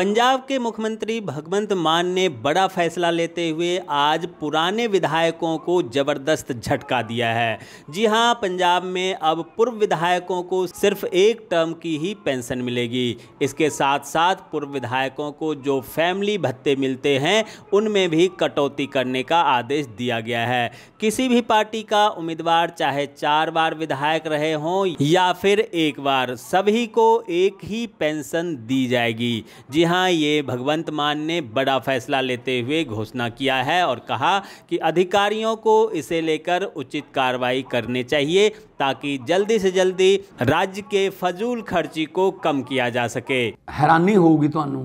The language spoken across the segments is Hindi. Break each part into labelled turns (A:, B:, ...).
A: पंजाब के मुख्यमंत्री भगवंत मान ने बड़ा फैसला लेते हुए आज पुराने विधायकों को जबरदस्त झटका दिया है जी हां पंजाब में अब पूर्व विधायकों को सिर्फ एक टर्म की ही पेंशन मिलेगी इसके साथ साथ पूर्व विधायकों को जो फैमिली भत्ते मिलते हैं उनमें भी कटौती करने का आदेश दिया गया है किसी भी पार्टी का उम्मीदवार चाहे चार बार विधायक रहे हों या फिर एक बार सभी को एक ही पेंशन दी जाएगी जी हाँ ये भगवंत मान ने बड़ा फैसला लेते हुए घोषणा किया है और कहा कि अधिकारियों को इसे लेकर उचित कार्रवाई करनी चाहिए ताकि जल्दी से जल्दी राज्य के फजूल खर्ची को कम किया जा सके
B: हैरानी होगी ਤੁਹਾਨੂੰ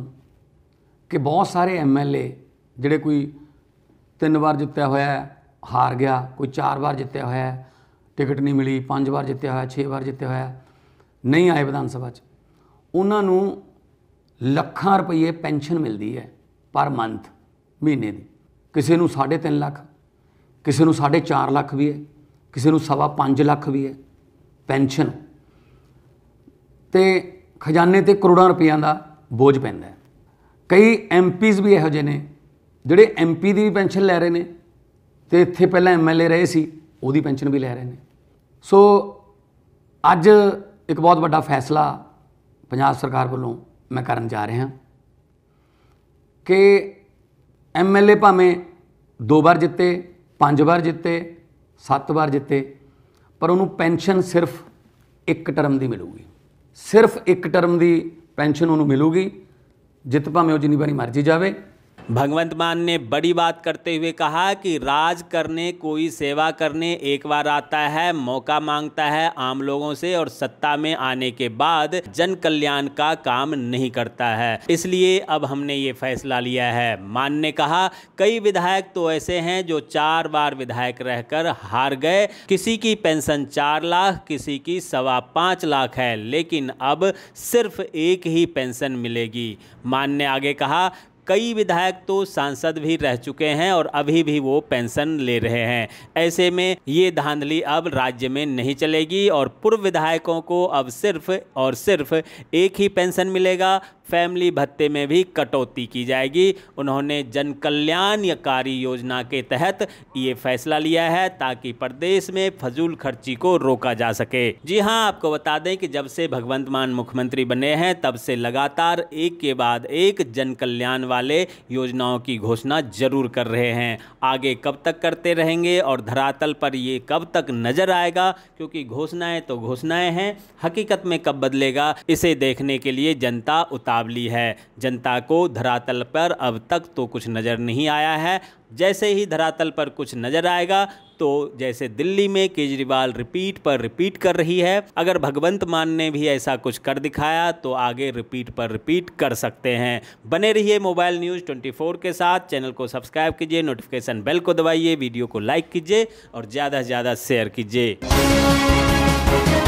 B: ਕਿ ਬਹੁਤ ਸਾਰੇ ਐਮਐਲਏ ਜਿਹੜੇ ਕੋਈ ਤਿੰਨ ਵਾਰ ਜਿੱਤਿਆ ਹੋਇਆ ਹਾਰ ਗਿਆ ਕੋਈ ਚਾਰ ਵਾਰ ਜਿੱਤਿਆ ਹੋਇਆ ਟਿਕਟ ਨਹੀਂ ਮਿਲੀ ਪੰਜ ਵਾਰ ਜਿੱਤਿਆ ਹੋਇਆ ਛੇ ਵਾਰ ਜਿੱਤਿਆ ਹੋਇਆ ਨਹੀਂ ਆਏ ਵਿਧਾਨ ਸਭਾ 'ਚ ਉਹਨਾਂ ਲੱਖਾਂ ਰੁਪਏ ਪੈਨਸ਼ਨ ਮਿਲਦੀ ਹੈ ਪਰ ਮੰਥ ਮਹੀਨੇ ਦੀ ਕਿਸੇ ਨੂੰ 3.5 ਲੱਖ ਕਿਸੇ ਨੂੰ 4.5 ਲੱਖ ਵੀ ਹੈ ਕਿਸੇ ਨੂੰ 5.5 ਲੱਖ ਵੀ ਹੈ ਪੈਨਸ਼ਨ ਤੇ ਖਜ਼ਾਨੇ ਤੇ ਕਰੋੜਾਂ ਰੁਪਈਆਂ ਦਾ ਬੋਝ ਪੈਂਦਾ ਹੈ ਕਈ ਐਮਪੀਜ਼ ਵੀ ਇਹੋ ਜਿਹੇ ਨੇ ਜਿਹੜੇ ਐਮਪੀ ਦੀ ਵੀ ਪੈਨਸ਼ਨ ਲੈ ਰਹੇ ਨੇ ਤੇ ਇੱਥੇ ਪਹਿਲਾਂ ਐਮਐਲਏ ਰਹੇ ਸੀ ਉਹਦੀ ਪੈਨਸ਼ਨ ਵੀ ਲੈ ਰਹੇ ਨੇ ਸੋ ਅੱਜ ਇੱਕ ਬਹੁਤ ਵੱਡਾ ਫੈਸਲਾ ਪੰਜਾਬ ਸਰਕਾਰ ਵੱਲੋਂ ਮੈਂ ਕਰਨ ਜਾ ਰਿਹਾ ਕਿ ਐਮਐਲਏ ਭਾਵੇਂ ਦੋ ਵਾਰ ਜਿੱਤੇ ਪੰਜ ਵਾਰ ਜਿੱਤੇ ਸੱਤ ਵਾਰ ਜਿੱਤੇ ਪਰ ਉਹਨੂੰ ਪੈਨਸ਼ਨ ਸਿਰਫ ਇੱਕ ਟਰਮ ਦੀ ਮਿਲੂਗੀ ਸਿਰਫ ਇੱਕ ਟਰਮ ਦੀ ਪੈਨਸ਼ਨ ਉਹਨੂੰ ਮਿਲੂਗੀ ਜਿੱਤ ਭਾਵੇਂ ਉਹ ਜਿੰਨੀ ਵਾਰੀ ਮਰਜ਼ੀ ਜਾਵੇ
A: भगवंत मान ने बड़ी बात करते हुए कहा कि राज करने कोई सेवा करने एक बार आता है मौका मांगता है आम लोगों से और सत्ता में आने के बाद जन कल्याण का काम नहीं करता है इसलिए अब हमने ये फैसला लिया है मान ने कहा कई विधायक तो ऐसे हैं जो चार बार विधायक रहकर हार गए किसी की पेंशन चार लाख किसी की सवा पाँच लाख है लेकिन अब सिर्फ एक ही पेंशन मिलेगी मान ने आगे कहा कई विधायक तो सांसद भी रह चुके हैं और अभी भी वो पेंशन ले रहे हैं ऐसे में ये धांधली अब राज्य में नहीं चलेगी और पूर्व विधायकों को अब सिर्फ और सिर्फ एक ही पेंशन मिलेगा फैमिली भत्ते में भी कटौती की जाएगी उन्होंने जन कल्याणकारी योजना के तहत ये फैसला लिया है ताकि प्रदेश में फजूल खर्ची को रोका जा सके जी हाँ आपको बता दें कि जब से भगवंत मान मुख्यमंत्री बने हैं तब से लगातार एक के बाद एक जन कल्याण वाले योजनाओं की घोषणा जरूर कर रहे हैं आगे कब तक करते रहेंगे और धरातल पर ये कब तक नजर आएगा क्योंकि घोषणाएं तो घोषणाएं हैं हकीकत में कब बदलेगा इसे देखने के लिए जनता उतार उतावली है जनता को धरातल पर अब तक तो कुछ नज़र नहीं आया है जैसे ही धरातल पर कुछ नज़र आएगा तो जैसे दिल्ली में केजरीवाल रिपीट पर रिपीट कर रही है अगर भगवंत मान ने भी ऐसा कुछ कर दिखाया तो आगे रिपीट पर रिपीट कर सकते हैं बने रहिए मोबाइल न्यूज़ 24 के साथ चैनल को सब्सक्राइब कीजिए नोटिफिकेशन बेल को दबाइए वीडियो को लाइक कीजिए और ज़्यादा से ज़्यादा शेयर कीजिए